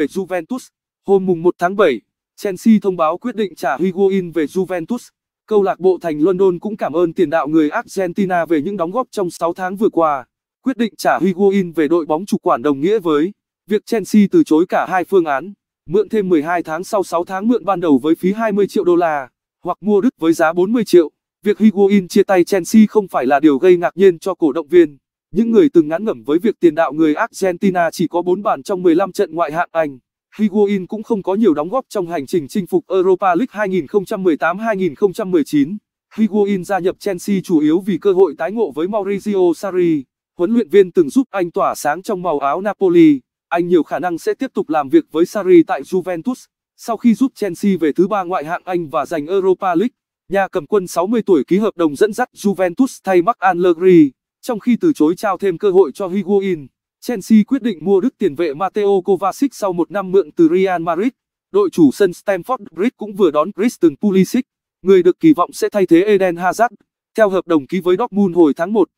về Juventus. Hôm mùng 1 tháng 7, Chelsea thông báo quyết định trả Higuain về Juventus. Câu lạc bộ thành London cũng cảm ơn tiền đạo người Argentina về những đóng góp trong 6 tháng vừa qua. Quyết định trả Higuain về đội bóng chủ quản đồng nghĩa với việc Chelsea từ chối cả hai phương án, mượn thêm 12 tháng sau 6 tháng mượn ban đầu với phí 20 triệu đô la, hoặc mua đứt với giá 40 triệu. Việc Higuain chia tay Chelsea không phải là điều gây ngạc nhiên cho cổ động viên. Những người từng ngán ngẩm với việc tiền đạo người Argentina chỉ có 4 bàn trong 15 trận ngoại hạng Anh, Higuain cũng không có nhiều đóng góp trong hành trình chinh phục Europa League 2018-2019. Higuain gia nhập Chelsea chủ yếu vì cơ hội tái ngộ với Maurizio Sarri, huấn luyện viên từng giúp anh tỏa sáng trong màu áo Napoli. Anh nhiều khả năng sẽ tiếp tục làm việc với Sarri tại Juventus. Sau khi giúp Chelsea về thứ ba ngoại hạng Anh và giành Europa League, nhà cầm quân 60 tuổi ký hợp đồng dẫn dắt Juventus thay Marc Allegri. Trong khi từ chối trao thêm cơ hội cho Higuain, Chelsea quyết định mua Đức tiền vệ Mateo Kovacic sau một năm mượn từ Real Madrid. Đội chủ sân Stamford Bridge cũng vừa đón Christian Pulisic, người được kỳ vọng sẽ thay thế Eden Hazard, theo hợp đồng ký với Dortmund hồi tháng 1.